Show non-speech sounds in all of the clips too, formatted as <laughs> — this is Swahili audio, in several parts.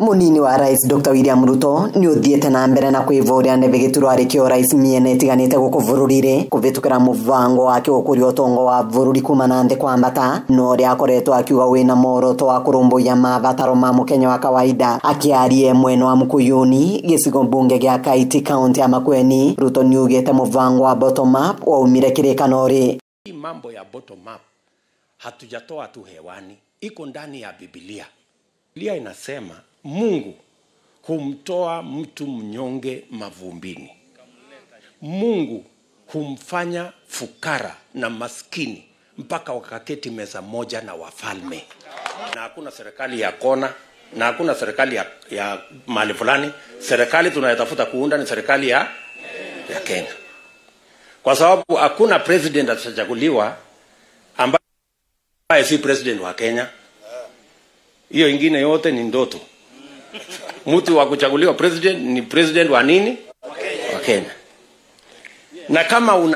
munini wa rais dr william ruto ni å na mbere na kwä voria neve gä rais miene itiganä te gå kå bå wake wa vururi rå kuma na thä kwambata no å akoretwo akiuga wä na moroto wa kå rå mbåia ma må kenya wa kawaida akä mwena wa må kå mbunge gä kaiti kaunti ya makweni ruto ni å muvango wa bottom up wa botomap waumire kä rä mambo ya up hatujatoa tu hewani iko ndani ya bibilia bibilia inasema Mungu humtoa mtu mnyonge mavumbini. Mungu humfanya fukara na maskini mpaka wakaketi meza moja na wafalme. Na hakuna serikali ya kona na hakuna serikali ya, ya mali fulani. Serikali tunayotafuta kuunda ni serikali ya, ya Kenya, kwa sababu hakuna president atachaguliwa ambaye si president wa Kenya. Hiyo ingine yote ni ndoto. <laughs> mtu wa kuchaguliwa president ni president wa nini? Wa Kenya. Na kama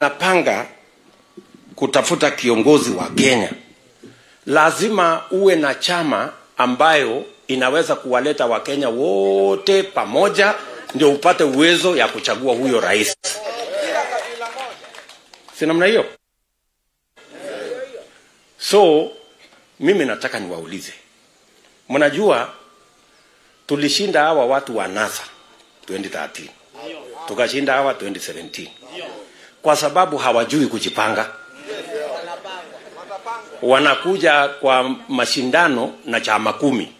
unapanga kutafuta kiongozi wa Kenya, lazima uwe na chama ambayo inaweza kuwaleta Wakenya wote pamoja, ndio upate uwezo ya kuchagua huyo rais. Si namna hiyo? So mimi nataka niwaulize, mnajua Tulishinda hawa watu wa NASA 2013 tukashinda hawa 2017 kwa sababu hawajui kujipanga. Wanakuja kwa mashindano na chama kumi,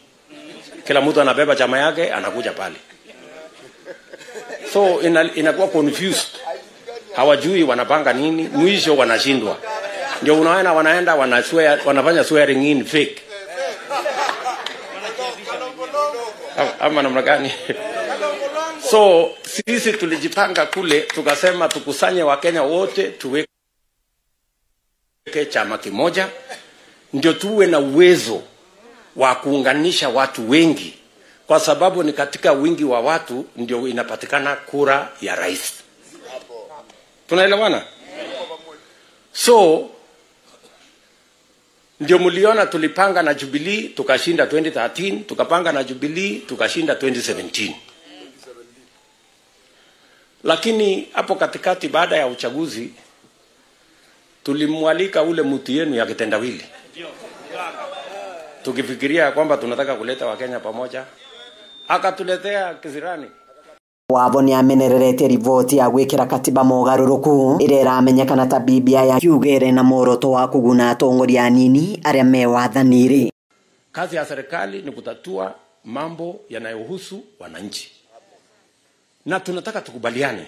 kila mtu anabeba chama yake anakuja pale, so ina, inakuwa confused, hawajui wanapanga nini, mwisho wanashindwa. Ndio unaona wanaenda wanaswear, wanafanya swearing in fake ama namna gani? So sisi tulijipanga kule, tukasema tukusanye Wakenya wote tuweke chama kimoja, ndio tuwe na uwezo wa kuunganisha watu wengi, kwa sababu ni katika wingi wa watu ndio inapatikana kura ya rais. Tunaelewana? So ndio mliona tulipanga na Jubilee tukashinda 2013, tukapanga na Jubilee tukashinda 2017. Lakini hapo katikati, baada ya uchaguzi, tulimwalika ule mtu yenu ya kitendawili, tukifikiria kwamba tunataka kuleta Wakenya pamoja, akatuletea kizirani wavo nä amenereretie rivoti ya gwä kä ra katiba mogarå ä ramenyekana ta bibia ya kiugere na moroto wa kuguna atongoria anini arä a me wathanirä kazi ya serikali ni kutatua mambo yanayohusu wananchi na tunataka tukubaliane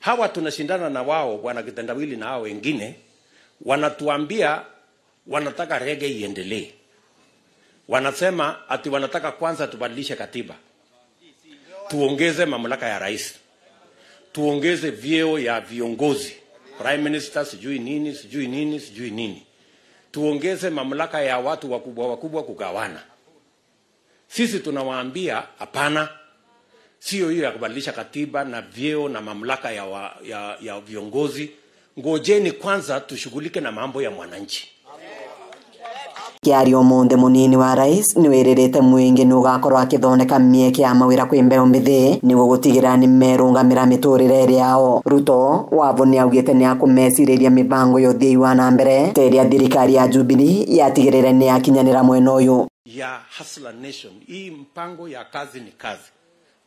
hawa tunashindana na wao bwana kitendawili na hao wengine wanatuambia wanataka rege iendelee wanasema ati wanataka kwanza tubadilishe katiba tuongeze mamlaka ya rais, tuongeze vyeo ya viongozi, prime minister, sijui nini sijui nini sijui nini, tuongeze mamlaka ya watu wakubwa wakubwa kugawana. Sisi tunawaambia hapana, sio hiyo ya kubadilisha katiba na vyeo na mamlaka ya, wa, ya, ya viongozi. Ngojeni kwanza tushughulike na mambo ya mwananchi kiari umunthe munini wa rais mwingi ni nĩũgakorwo akĩthondeka mĩeke ya mawĩra kwĩ mbeũ mbĩthĩ nĩguo gũtigĩrĩra nĩmerũngamĩra miturire riao ruto wavo nĩaugĩte nĩakũmecirĩria mĩbango ya ũthii wa na mbere ta ĩrĩa thirikari ya jubili yatigĩrĩre nĩyakinyanĩra mwena ũyũ ya Hustler Nation. Hii mpango ya kazi ni kazi,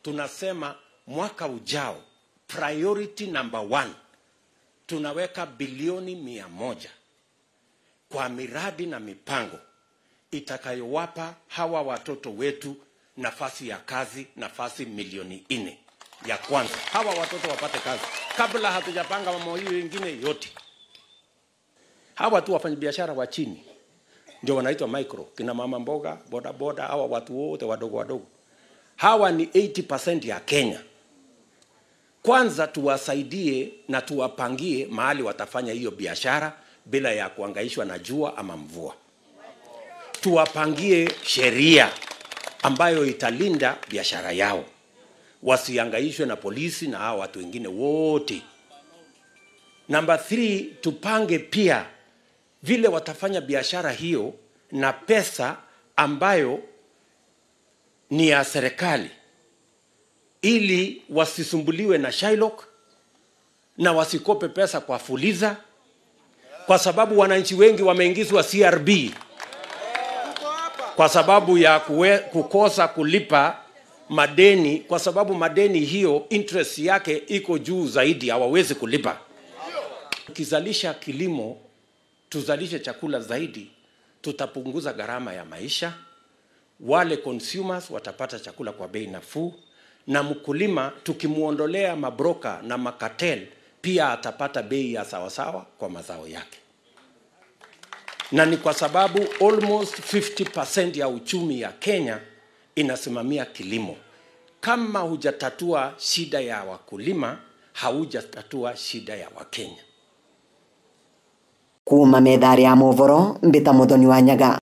tunasema mwaka ujao priority number one tunaweka bilioni mia moja kwa miradi na mipango itakayowapa hawa watoto wetu nafasi ya kazi, nafasi milioni nne ya kwanza, hawa watoto wapate kazi kabla hatujapanga mambo hiyo ingine yote. Hawa tu wafanyabiashara wa chini ndio wanaitwa micro, kina mama mboga, bodaboda, hawa watu wote wadogo wadogo, hawa ni 80% ya Kenya. Kwanza tuwasaidie na tuwapangie mahali watafanya hiyo biashara bila ya kuangaishwa na jua ama mvua. Tuwapangie sheria ambayo italinda biashara yao, wasiangaishwe na polisi na hao watu wengine wote. Namba 3 tupange pia vile watafanya biashara hiyo na pesa ambayo ni ya serikali, ili wasisumbuliwe na Shylock na wasikope pesa kwa Fuliza kwa sababu wananchi wengi wameingizwa CRB kwa sababu ya kuwe, kukosa kulipa madeni, kwa sababu madeni hiyo interest yake iko juu zaidi, hawawezi kulipa. Tukizalisha kilimo, tuzalishe chakula zaidi, tutapunguza gharama ya maisha, wale consumers watapata chakula kwa bei nafuu, na mkulima tukimwondolea mabroka na makatel pia atapata bei ya sawasawa kwa mazao yake, na ni kwa sababu almost 50% ya uchumi ya Kenya inasimamia kilimo. Kama hujatatua shida ya wakulima, haujatatua shida ya Wakenya. kuuma methaari ya movoro mbita muthoni wa nyaga